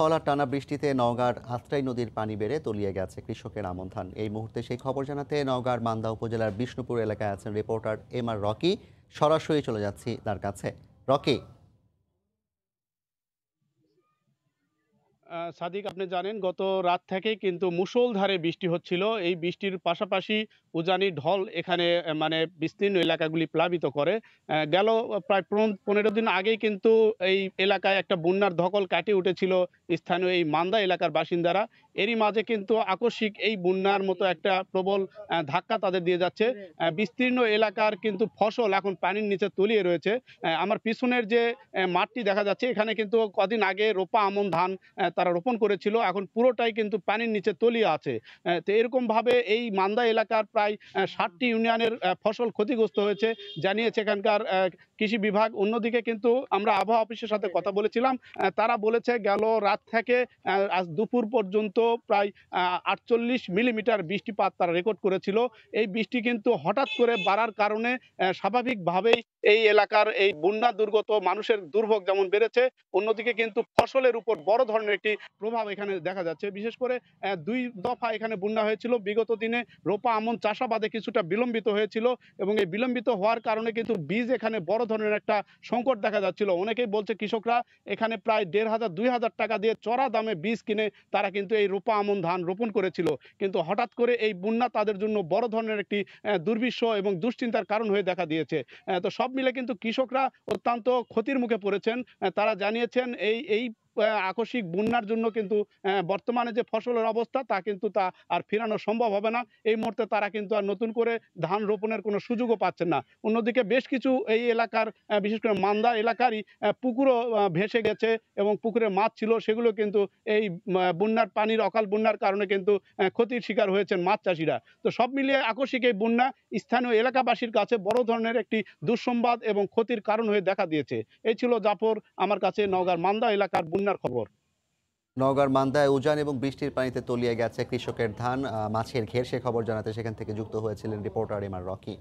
হওয়ার টানা বৃষ্টিতে নওগাঁর আত্রাই নদীর পানি বেড়ে তলিয়ে গেছে কৃষকের আমন ধান এই মুহূর্তে সেই খবর জানাতে নওগাঁর মান্দা উপজেলার বিষ্ণুপুর এলাকায় আছেন রিপোর্টার এম আর রকি সরাসরি চলে যাচ্ছি তার কাছে রকি সাদিক আপনি জানেন গত রাত থেকে কিন্তু মুসলধারে বৃষ্টি হচ্ছিল এই বৃষ্টির পাশাপাশি উজানি ঢল এখানে মানে বিস্তীর্ণ এলাকাগুলি প্লাবিত করে গেল প্রায় পনেরো দিন আগেই কিন্তু এই এলাকায় একটা বন্যার ধকল কাটিয়ে উঠেছিল স্থানীয় এই মান্দা এলাকার বাসিন্দারা এরই মাঝে কিন্তু আকস্মিক এই বন্যার মতো একটা প্রবল ধাক্কা তাদের দিয়ে যাচ্ছে বিস্তীর্ণ এলাকার কিন্তু ফসল এখন পানির নিচে তলিয়ে রয়েছে আমার পিছনের যে মাঠটি দেখা যাচ্ছে এখানে কিন্তু কদিন আগে রোপা আমন ধান তারা রোপণ করেছিল এখন পুরোটাই কিন্তু পানির নিচে তলিয়ে আছে তো এরকমভাবে এই মান্দা এলাকার প্রায় ষাটটি ইউনিয়নের ফসল ক্ষতিগ্রস্ত হয়েছে জানিয়েছে এখানকার কৃষি বিভাগ অন্যদিকে কিন্তু আমরা আবহাওয়া অফিসের সাথে কথা বলেছিলাম তারা বলেছে গেল রাত থেকে আজ দুপুর পর্যন্ত প্রায় আটচল্লিশ মিলিমিটার বৃষ্টিপাত তারা রেকর্ড করেছিল এই বৃষ্টি কিন্তু হঠাৎ করে বাড়ার কারণে স্বাভাবিকভাবেই এই এলাকার এই বন্যা দুর্গত মানুষের দুর্ভোগ যেমন বেড়েছে অন্যদিকে কিন্তু ফসলের উপর বড় ধরনের একটি একটি প্রভাব এখানে দেখা যাচ্ছে বিশেষ করে দুই দফা এখানে বন্যা হয়েছিল বিগত দিনে রোপা আমন চাষাবাদে কিছুটা বিলম্বিত হয়েছিল এবং এই বিলম্বিত হওয়ার কারণে কিন্তু বীজ এখানে বড় ধরনের একটা সংকট দেখা যাচ্ছিল অনেকেই বলছে কৃষকরা এখানে প্রায় দেড় হাজার দুই হাজার টাকা দিয়ে চড়া দামে বীজ কিনে তারা কিন্তু এই রোপা আমন ধান রোপণ করেছিল কিন্তু হঠাৎ করে এই বন্যা তাদের জন্য বড় ধরনের একটি দুর্বিশ্ব এবং দুশ্চিন্তার কারণ হয়ে দেখা দিয়েছে তো সব মিলে কিন্তু কৃষকরা অত্যন্ত ক্ষতির মুখে পড়েছেন তারা জানিয়েছেন এই এই আকস্মিক বন্যার জন্য কিন্তু বর্তমানে যে ফসলের অবস্থা তা কিন্তু তা আর ফেরানো সম্ভব হবে না এই মুহূর্তে তারা কিন্তু আর নতুন করে ধান রোপণের কোনো সুযোগও পাচ্ছেন না অন্যদিকে বেশ কিছু এই এলাকার বিশেষ করে মান্দা এলাকারই পুকুরও ভেসে গেছে এবং পুকুরে মাছ ছিল সেগুলো কিন্তু এই বন্যার পানির অকাল বন্যার কারণে কিন্তু ক্ষতির শিকার হয়েছেন মাছ চাষিরা তো সব মিলিয়ে আকস্মিক এই বন্যা স্থানীয় এলাকাবাসীর কাছে বড় ধরনের একটি দুঃসংবাদ এবং ক্ষতির কারণ হয়ে দেখা দিয়েছে এই ছিল জাফর আমার কাছে নওগাঁর মান্দা এলাকার বন্যা বন্যার খবর নওগাঁর মান্দায় উজান এবং বৃষ্টির পানিতে তলিয়ে গেছে কৃষকের ধান মাছের ঘের সে খবর জানাতে সেখান থেকে যুক্ত হয়েছিলেন রিপোর্টার এম আর রকি